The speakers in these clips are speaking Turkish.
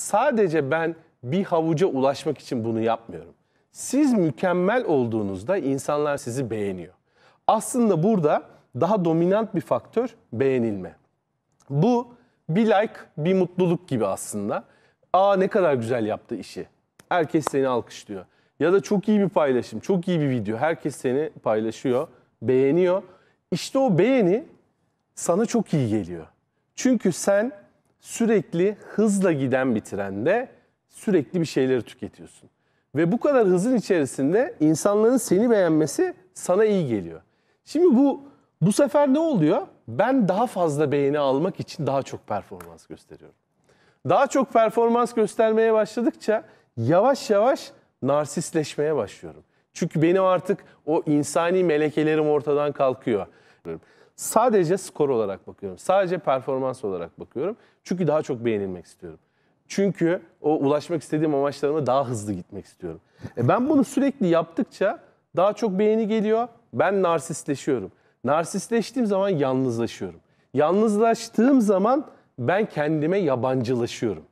Sadece ben bir havuca ulaşmak için bunu yapmıyorum. Siz mükemmel olduğunuzda insanlar sizi beğeniyor. Aslında burada daha dominant bir faktör beğenilme. Bu bir like, bir mutluluk gibi aslında. Aa ne kadar güzel yaptı işi. Herkes seni alkışlıyor. Ya da çok iyi bir paylaşım, çok iyi bir video. Herkes seni paylaşıyor, beğeniyor. İşte o beğeni sana çok iyi geliyor. Çünkü sen sürekli hızla giden bir trende sürekli bir şeyleri tüketiyorsun. Ve bu kadar hızın içerisinde insanların seni beğenmesi sana iyi geliyor. Şimdi bu bu sefer ne oluyor? Ben daha fazla beğeni almak için daha çok performans gösteriyorum. Daha çok performans göstermeye başladıkça yavaş yavaş narsistleşmeye başlıyorum. Çünkü benim artık o insani melekelerim ortadan kalkıyor. Sadece skor olarak bakıyorum. Sadece performans olarak bakıyorum. Çünkü daha çok beğenilmek istiyorum. Çünkü o ulaşmak istediğim amaçlarıma daha hızlı gitmek istiyorum. E ben bunu sürekli yaptıkça daha çok beğeni geliyor. Ben narsistleşiyorum. Narsistleştiğim zaman yalnızlaşıyorum. Yalnızlaştığım zaman ben kendime yabancılaşıyorum.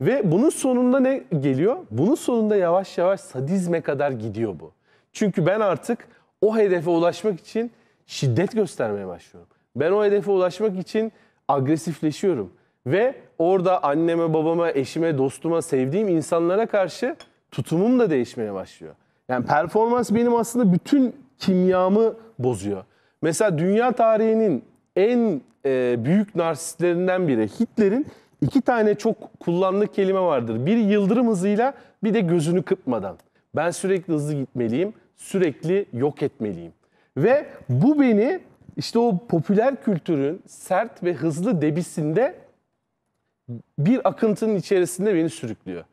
Ve bunun sonunda ne geliyor? Bunun sonunda yavaş yavaş sadizme kadar gidiyor bu. Çünkü ben artık o hedefe ulaşmak için şiddet göstermeye başlıyorum. Ben o hedefe ulaşmak için agresifleşiyorum. Ve orada anneme, babama, eşime, dostuma, sevdiğim insanlara karşı tutumum da değişmeye başlıyor. Yani performans benim aslında bütün kimyamı bozuyor. Mesela dünya tarihinin en e, büyük narsistlerinden biri Hitler'in iki tane çok kullandığı kelime vardır. Bir yıldırım hızıyla bir de gözünü kıpmadan. Ben sürekli hızlı gitmeliyim, sürekli yok etmeliyim. Ve bu beni işte o popüler kültürün sert ve hızlı debisinde bir akıntının içerisinde beni sürüklüyor.